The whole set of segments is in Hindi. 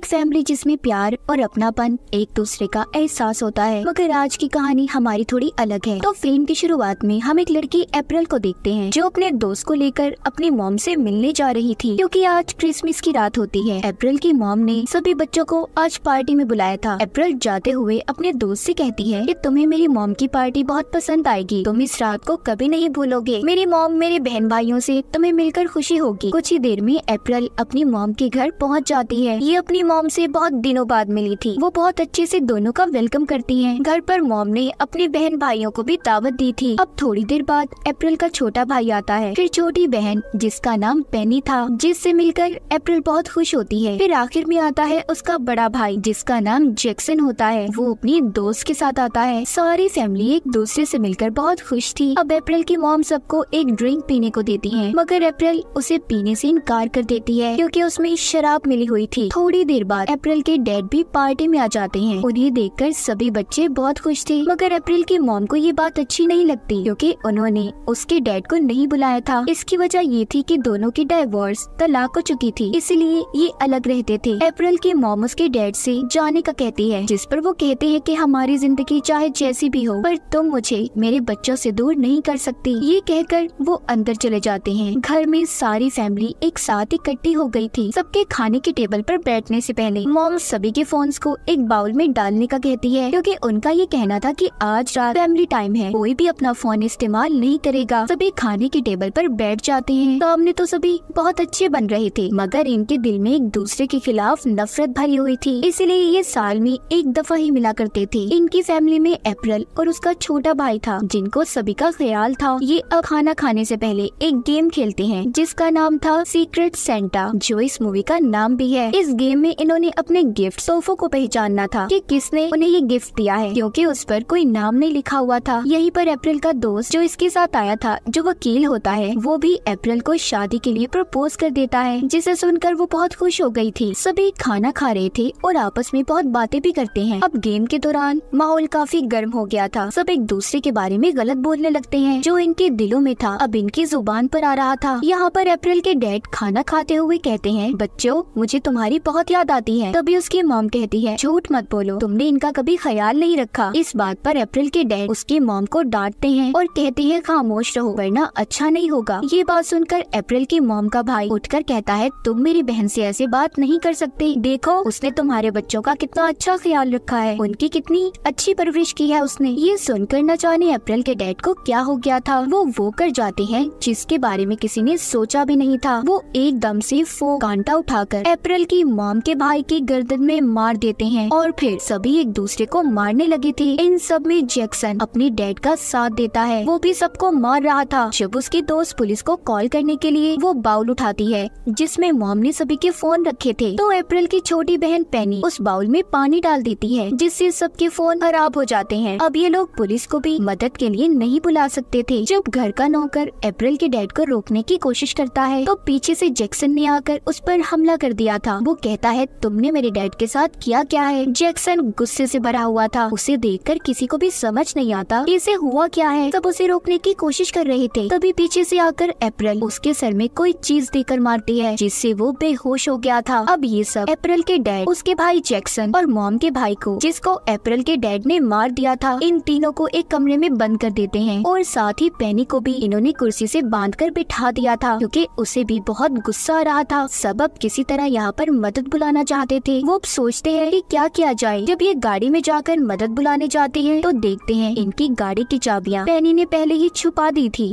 एक फैमिली जिसमें प्यार और अपनापन एक दूसरे का एहसास होता है मगर आज की कहानी हमारी थोड़ी अलग है तो फिल्म की शुरुआत में हम एक लड़की अप्रैल को देखते हैं जो अपने दोस्त को लेकर अपने मॉम से मिलने जा रही थी क्योंकि आज क्रिसमस की रात होती है अप्रैल की मॉम ने सभी बच्चों को आज पार्टी में बुलाया था अप्रैल जाते हुए अपने दोस्त से कहती है कि तुम्हें मेरी मॉम की पार्टी बहुत पसंद आएगी तुम इस रात को कभी नहीं भूलोगे मेरी मॉम मेरे बहन भाइयों से तुम्हें मिलकर खुशी होगी कुछ ही देर में अप्रैल अपनी मॉम के घर पहुंच जाती है ये अपनी मॉम से बहुत दिनों बाद मिली थी वो बहुत अच्छे से दोनों का वेलकम करती हैं। घर पर मॉम ने अपने बहन भाइयों को भी दावत दी थी अब थोड़ी देर बाद अप्रैल का छोटा भाई आता है फिर छोटी बहन जिसका नाम पेनी था जिससे मिलकर अप्रैल बहुत खुश होती है फिर आखिर में आता है उसका बड़ा भाई जिसका नाम जैक्सन होता है वो अपनी दोस्त के साथ आता है सारी फैमिली एक दूसरे से मिलकर बहुत खुश थी अब अप्रैल की मॉम सबको एक ड्रिंक पीने को देती है मगर अप्रैल उसे पीने से इनकार कर देती है क्योंकि उसमें शराब मिली हुई थी थोड़ी देर देर बाद अप्रैल के डैड भी पार्टी में आ जाते हैं उन्हें देखकर सभी बच्चे बहुत खुश थे मगर अप्रैल की मॉम को ये बात अच्छी नहीं लगती क्योंकि उन्होंने उसके डैड को नहीं बुलाया था इसकी वजह ये थी कि दोनों की डाइवोर्स तलाक हो चुकी थी इसलिए ये अलग रहते थे अप्रैल की मॉम उसके डैड से जाने का कहती है जिस पर वो कहते हैं कि हमारी जिंदगी चाहे जैसी भी हो पर तुम मुझे मेरे बच्चों से दूर नहीं कर सकती ये कहकर वो अंदर चले जाते हैं घर में सारी फैमिली एक साथ इकट्ठी हो गयी थी सबके खाने के टेबल पर बैठने से से पहले मॉम सभी के फोन्स को एक बाउल में डालने का कहती है क्योंकि उनका ये कहना था कि आज रात फैमिली टाइम है कोई भी अपना फोन इस्तेमाल नहीं करेगा सभी खाने के टेबल पर बैठ जाते हैं सामने तो सभी बहुत अच्छे बन रहे थे मगर इनके दिल में एक दूसरे के खिलाफ नफरत भरी हुई थी इसलिए ये साल में एक दफा ही मिला करते थे इनकी फैमिली में अप्रैल और उसका छोटा भाई था जिनको सभी का ख्याल था ये अब खाना खाने से पहले एक गेम खेलते हैं जिसका नाम था सीक्रेट सेंटा जो इस मूवी का नाम भी है इस गेम में इन्होंने अपने गिफ्ट सोफो को पहचानना था कि किसने उन्हें ये गिफ्ट दिया है क्योंकि उस पर कोई नाम नहीं लिखा हुआ था यहीं पर अप्रैल का दोस्त जो इसके साथ आया था जो वकील होता है वो भी अप्रैल को शादी के लिए प्रपोज कर देता है जिसे सुनकर वो बहुत खुश हो गयी थी सभी खाना खा रहे थे और आपस में बहुत बातें भी करते हैं अब गेम के दौरान माहौल काफी गर्म हो गया था सब एक दूसरे के बारे में गलत बोलने लगते है जो इनके दिलों में था अब इनकी जुबान पर आ रहा था यहाँ पर अप्रैल के डैड खाना खाते हुए कहते हैं बच्चों मुझे तुम्हारी बहुत याद आती है तभी उसकी मॉम कहती है झूठ मत बोलो तुमने इनका कभी ख्याल नहीं रखा इस बात पर अप्रैल के डैड उसकी मॉम को डांटते हैं और कहते हैं खामोश रहो वरना अच्छा नहीं होगा ये बात सुनकर अप्रैल की मॉम का भाई उठकर कहता है तुम मेरी बहन से ऐसे बात नहीं कर सकते देखो उसने तुम्हारे बच्चों का कितना अच्छा ख्याल रखा है उनकी कितनी अच्छी परवरिश की है उसने ये सुनकर न जाने अप्रैल के डैड को क्या हो गया था वो वो कर जाते हैं जिसके बारे में किसी ने सोचा भी नहीं था वो एकदम से फो कांटा उठाकर अप्रैल की मॉम के उनके भाई की गर्दन में मार देते हैं और फिर सभी एक दूसरे को मारने लगे थे इन सब में जैक्सन अपने डैड का साथ देता है वो भी सबको मार रहा था जब उसकी दोस्त पुलिस को कॉल करने के लिए वो बाउल उठाती है जिसमे मॉम ने सभी के फोन रखे थे तो अप्रैल की छोटी बहन पैनी उस बाउल में पानी डाल देती है जिससे सबके फोन खराब हो जाते हैं अब ये लोग पुलिस को भी मदद के लिए नहीं बुला सकते थे जब घर का नौकर अप्रैल के डैड को रोकने की कोशिश करता है तो पीछे से जैक्सन ने आकर उस पर हमला कर दिया था वो कहता है है तुमने मेरे डैड के साथ किया क्या है जैक्सन गुस्से से भरा हुआ था उसे देखकर किसी को भी समझ नहीं आता इसे हुआ क्या है सब उसे रोकने की कोशिश कर रहे थे तभी पीछे से आकर अप्रैल उसके सर में कोई चीज देकर मारती है जिससे वो बेहोश हो गया था अब ये सब अप्रैल के डैड उसके भाई जैक्सन और मॉम के भाई को जिसको अप्रैल के डैड ने मार दिया था इन तीनों को एक कमरे में बंद कर देते हैं और साथ ही पैनी को भी इन्होंने कुर्सी से कर बिठा दिया था क्योंकि उसे भी बहुत गुस्सा आ रहा था सब अब किसी तरह यहाँ पर मदद बुला आना चाहते थे वो अब सोचते हैं कि क्या किया जाए जब ये गाड़ी में जाकर मदद बुलाने जाते हैं तो देखते हैं इनकी गाड़ी की चाबियां पैनी ने पहले ही छुपा दी थी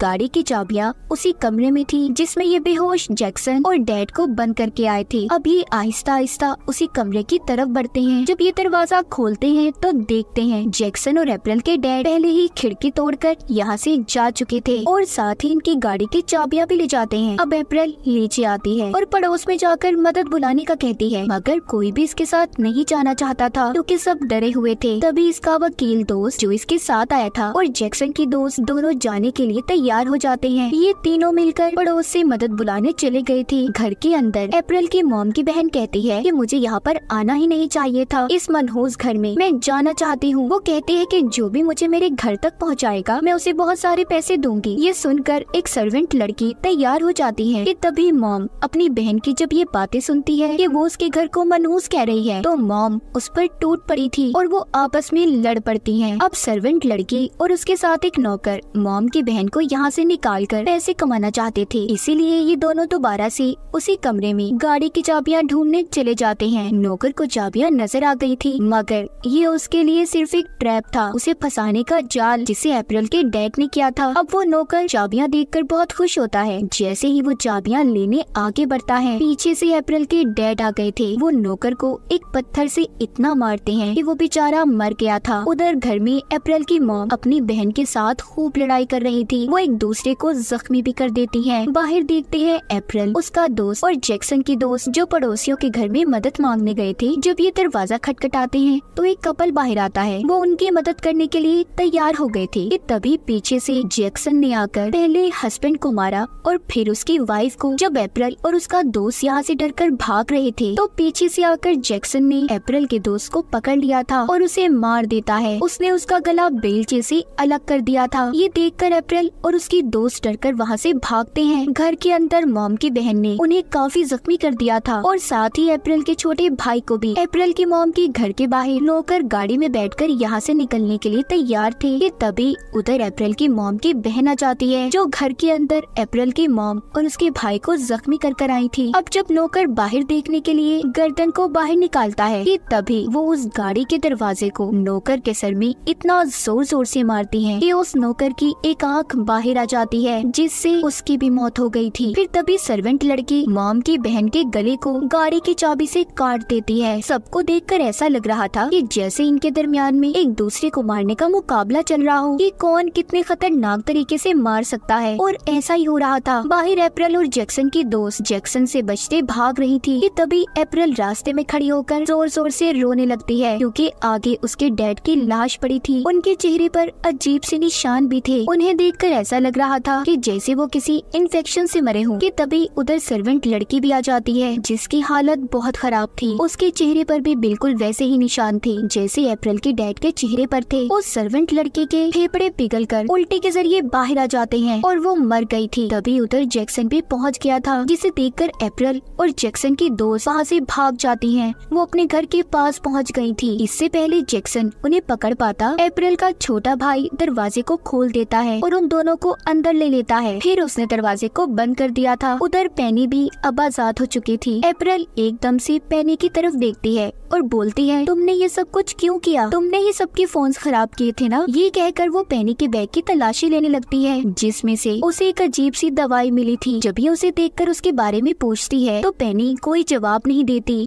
गाड़ी की चाबियाँ उसी कमरे में थी जिसमें ये बेहोश जैक्सन और डैड को बंद करके आए थे अब ये आहिस्ता आहिस्ता उसी कमरे की तरफ बढ़ते हैं जब ये दरवाजा खोलते हैं तो देखते हैं जैक्सन और अप्रैल के डैड पहले ही खिड़की तोड़कर यहाँ से जा चुके थे और साथ ही इनकी गाड़ी की चाबियाँ भी ले जाते हैं अब अप्रैल नीचे आती है और पड़ोस में जाकर मदद बुलाने का कहती है मगर कोई भी इसके साथ नहीं जाना चाहता था क्योंकि सब डरे हुए थे तभी इसका वकील दोस्त जो इसके साथ आया था और जैक्सन की दोस्त दोनों जाने के लिए तैयार तैयार हो जाते हैं ये तीनों मिलकर पड़ोस से मदद बुलाने चले गए थे घर के अंदर अप्रैल की मोम की बहन कहती है कि मुझे यहाँ पर आना ही नहीं चाहिए था इस मनहूस घर में मैं जाना चाहती हूँ वो कहती है कि जो भी मुझे मेरे घर तक पहुँचाएगा मैं उसे बहुत सारे पैसे दूंगी ये सुनकर एक सर्वेंट लड़की तैयार हो जाती है की तभी मोम अपनी बहन की जब ये बातें सुनती है की वो उसके घर को मनहूस कह रही है तो मोम उस पर टूट पड़ी थी और वो आपस में लड़ पड़ती है अब सर्वेंट लड़की और उसके साथ एक नौकर मोम की बहन को यहाँ से निकाल कर पैसे कमाना चाहते थे इसीलिए ये दोनों दोबारा से उसी कमरे में गाड़ी की चाबियाँ ढूंढने चले जाते हैं नौकर को चाबियाँ नजर आ गई थी मगर ये उसके लिए सिर्फ एक ट्रैप था उसे फंसाने का जाल जिसे अप्रैल के डैक ने किया था अब वो नौकर चाबियाँ कर बहुत खुश होता है जैसे ही वो चाबियाँ लेने आगे बढ़ता है पीछे से अप्रैल के डैड आ गए थे वो नौकर को एक पत्थर से इतना मारते हैं कि वो बेचारा मर गया था उधर घर में अप्रैल की माँ अपनी बहन के साथ खूब लड़ाई कर रही थी वो एक दूसरे को जख्मी भी कर देती हैं। बाहर देखते हैं अप्रैल उसका दोस्त और जैक्सन की दोस्त जो पड़ोसियों के घर में मदद मांगने गए थे जब ये दरवाजा खटखटाते हैं तो एक कपल बाहर आता है वो उनकी मदद करने के लिए तैयार हो गए थे तभी पीछे से जैक्सन ने आकर पहले हस्बैंड को मारा और फिर उसकी वाइफ को जब अप्रैल और उसका दोस्त यहाँ से कर भाग रहे थे तो पीछे से आकर जैक्सन ने अप्रैल के दोस्त को पकड़ लिया था और उसे मार देता है उसने उसका गला बेलचे से अलग कर दिया था ये देखकर अप्रैल और उसकी दोस्त डरकर वहाँ से भागते हैं घर के अंदर मॉम की बहन ने उन्हें काफी जख्मी कर दिया था और साथ ही अप्रैल के छोटे भाई को भी अप्रैल की मॉम के घर के बाहर नौकर गाड़ी में बैठ कर यहाँ से निकलने के लिए तैयार थे ये तभी उधर अप्रैल की मॉम की बहन आ जाती है जो घर के अंदर अप्रैल की मॉम और उसके भाई को जख्मी कर कर आई थी अब जब नौकर बाहर देखने के लिए गर्दन को बाहर निकालता है ये तभी वो उस गाड़ी के दरवाजे को नौकर के सर में इतना जोर जोर से मारती है कि उस नौकर की एक आंख बाहर आ जाती है जिससे उसकी भी मौत हो गई थी फिर तभी सर्वेंट लड़की मॉम की बहन के गले को गाड़ी की चाबी से काट देती है सबको देखकर ऐसा लग रहा था कि जैसे इनके दरमियान में एक दूसरे को मारने का मुकाबला चल रहा हो कि कौन कितने खतरनाक तरीके से मार सकता है और ऐसा ही हो रहा था बाहर अप्रैल और जैक्सन की दोस्त जैक्सन से बचते भाग रही थी कि तभी अप्रैल रास्ते में खड़ी होकर जोर जोर से रोने लगती है क्योंकि आगे उसके डैड की लाश पड़ी थी उनके चेहरे पर अजीब से निशान भी थे उन्हें देखकर ऐसा लग रहा था कि जैसे वो किसी इन्फेक्शन से मरे हों कि तभी उधर सर्वेंट लड़की भी आ जाती है जिसकी हालत बहुत खराब थी उसके चेहरे पर भी बिल्कुल वैसे ही निशान थे जैसे अप्रैल के डैड के चेहरे पर थे उस सर्वेंट लड़की के फेफड़े पिघल कर उल्टी के जरिए बाहर आ जाते हैं और वो मर गई थी तभी उधर जैक्सन भी पहुंच गया था जिसे देखकर अप्रैल और जैक्सन की दोस्त वहाँ से भाग जाती हैं वो अपने घर के पास पहुंच गई थी इससे पहले जैक्सन उन्हें पकड़ पाता अप्रैल का छोटा भाई दरवाजे को खोल देता है और उन दोनों दोनों को अंदर ले लेता है फिर उसने दरवाजे को बंद कर दिया था उधर पैनी भी अब आजाद हो चुकी थी अप्रैल एकदम से पैनी की तरफ देखती है और बोलती है तुमने ये सब कुछ क्यों किया तुमने ही सबके फोन खराब किए थे ना ये कहकर वो पैनी के बैग की तलाशी लेने लगती है जिसमे से उसे एक अजीब सी दवाई मिली थी जब ही उसे कर उसके बारे में पूछती है तो पैनी कोई जवाब नहीं देती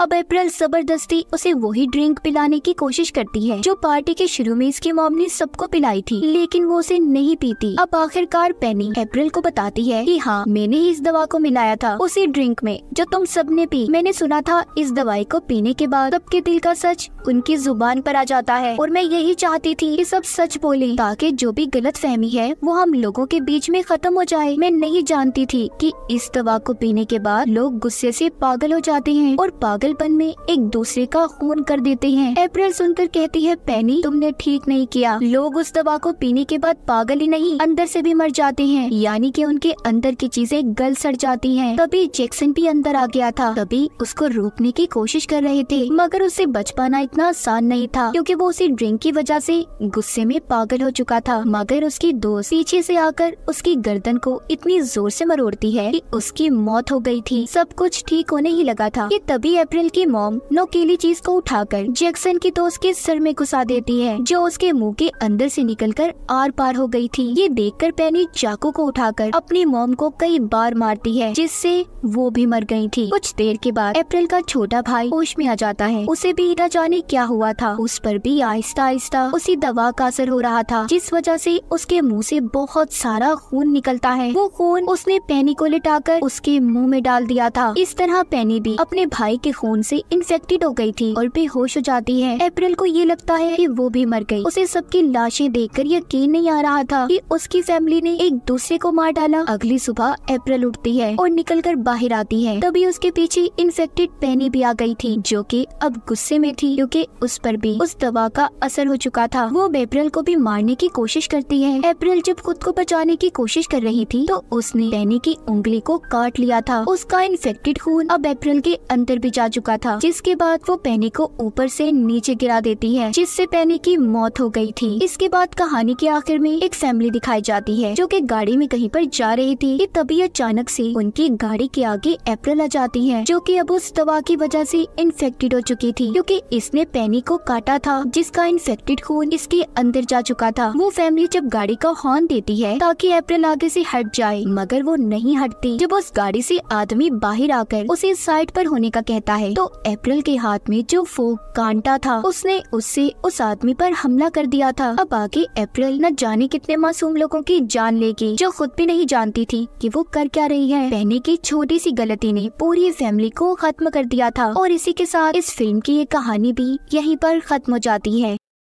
अब अप्रैल जबरदस्ती उसे वही ड्रिंक पिलाने की कोशिश करती है जो पार्टी के शुरू में इसकी मॉम ने सबको पिलाई थी लेकिन वो उसे नहीं पीती अब आखिरकार पेनी अप्रैल को बताती है कि हाँ मैंने ही इस दवा को मिलाया था उसी ड्रिंक में जो तुम सबने पी मैंने सुना था इस दवाई को पीने के बाद सबके दिल का सच उनकी जुबान पर आ जाता है और मैं यही चाहती थी कि सब सच बोले ताकि जो भी गलत फहमी है वो हम लोगों के बीच में खत्म हो जाए मैं नहीं जानती थी कि इस दवा को पीने के बाद लोग गुस्से से पागल हो जाते हैं और पागल पागलपन में एक दूसरे का खून कर देते हैं अप्रैल सुनकर कहती है पैनी तुमने ठीक नहीं किया लोग उस दवा को पीने के बाद पागल ही नहीं अंदर से भी मर जाते हैं यानी कि उनके अंदर की चीजें गल सड़ जाती हैं। तभी जैक्सन भी अंदर आ गया था तभी उसको रोकने की कोशिश कर रहे थे मगर उसे बच पाना इतना आसान नहीं था क्योंकि वो उसी ड्रिंक की वजह से गुस्से में पागल हो चुका था मगर उसकी दोस्त पीछे से आकर उसकी गर्दन को इतनी जोर से मरोड़ती है कि उसकी मौत हो गई थी सब कुछ ठीक होने ही लगा था कि तभी अप्रैल एप्रिल की मोम नोकेली चीज को उठाकर जैक्सन की दोस्त तो के सर में घुसा देती है जो उसके मुंह के अंदर से निकलकर आर पार हो गई थी ये देखकर पैनी चाकू को उठाकर अपनी मोम को कई बार मारती है जिससे वो भी मर गई थी कुछ देर के बाद अप्रैल का छोटा भाई होश में आ जाता है उसे भी ना जाने क्या हुआ था उस पर भी आहिस्ता आहिस्ता उसी दवा का असर हो रहा था जिस वजह से उसके मुँह से बहुत सारा खून निकलता है वो खून उसने पैनी को लिटाकर उसके मुँह में डाल दिया था इस तरह पैनी भी अपने भाई के खून फोन से इन्फेक्टेड हो गई थी और बेहोश हो जाती है अप्रैल को ये लगता है कि वो भी मर गई उसे सबकी लाशें देखकर यकीन नहीं आ रहा था कि उसकी फैमिली ने एक दूसरे को मार डाला अगली सुबह अप्रैल उठती है और कर बाहर आती है तभी उसके पीछे इन्फेक्टेड पैनी भी आ गई थी जो की अब गुस्से में थी क्यूँकी उस पर भी उस दवा का असर हो चुका था वो अप्रैल को भी मारने की कोशिश करती है अप्रैल जब खुद को बचाने की कोशिश कर रही थी तो उसने पैनी की उंगली को काट लिया था उसका इन्फेक्टेड खून अब अप्रैल के अंदर भी जा जा चुका था जिसके बाद वो पैनी को ऊपर से नीचे गिरा देती है जिससे पैनी की मौत हो गई थी इसके बाद कहानी के आखिर में एक फैमिली दिखाई जाती है जो कि गाड़ी में कहीं पर जा रही थी तभी अचानक से उनकी गाड़ी के आगे अप्रैल आ जाती है जो कि अब उस दवा की वजह से इन्फेक्टेड हो चुकी थी क्योंकि इसने पैनी को काटा था जिसका इन्फेक्टेड खून इसके अंदर जा चुका था वो फैमिली जब गाड़ी का हॉर्न देती है ताकि अप्रैल आगे से हट जाए मगर वो नहीं हटती जब उस गाड़ी से आदमी बाहर आकर उसे साइड पर होने का कहता है तो अप्रैल के हाथ में जो फोक कांटा था उसने उससे उस आदमी पर हमला कर दिया था अब आगे अप्रैल न जाने कितने मासूम लोगों की जान लेगी जो खुद भी नहीं जानती थी कि वो कर क्या रही है बहने की छोटी सी गलती ने पूरी फैमिली को खत्म कर दिया था और इसी के साथ इस फिल्म की ये कहानी भी यहीं पर खत्म हो जाती है